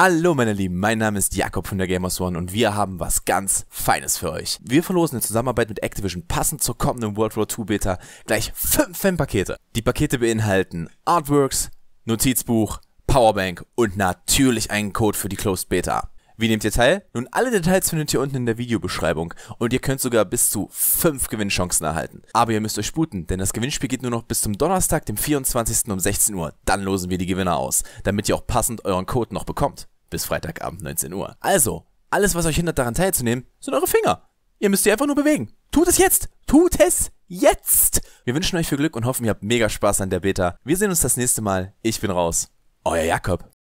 Hallo meine Lieben, mein Name ist Jakob von der Gamers One und wir haben was ganz Feines für euch. Wir verlosen in Zusammenarbeit mit Activision passend zur kommenden World War II Beta gleich 5 Fan-Pakete. Die Pakete beinhalten Artworks, Notizbuch, Powerbank und natürlich einen Code für die Closed Beta. Wie nehmt ihr teil? Nun, alle Details findet ihr unten in der Videobeschreibung und ihr könnt sogar bis zu 5 Gewinnchancen erhalten. Aber ihr müsst euch sputen, denn das Gewinnspiel geht nur noch bis zum Donnerstag, dem 24. um 16 Uhr. Dann losen wir die Gewinner aus, damit ihr auch passend euren Code noch bekommt. Bis Freitagabend 19 Uhr. Also, alles, was euch hindert, daran teilzunehmen, sind eure Finger. Ihr müsst sie einfach nur bewegen. Tut es jetzt! Tut es jetzt! Wir wünschen euch viel Glück und hoffen, ihr habt mega Spaß an der Beta. Wir sehen uns das nächste Mal. Ich bin raus. Euer Jakob.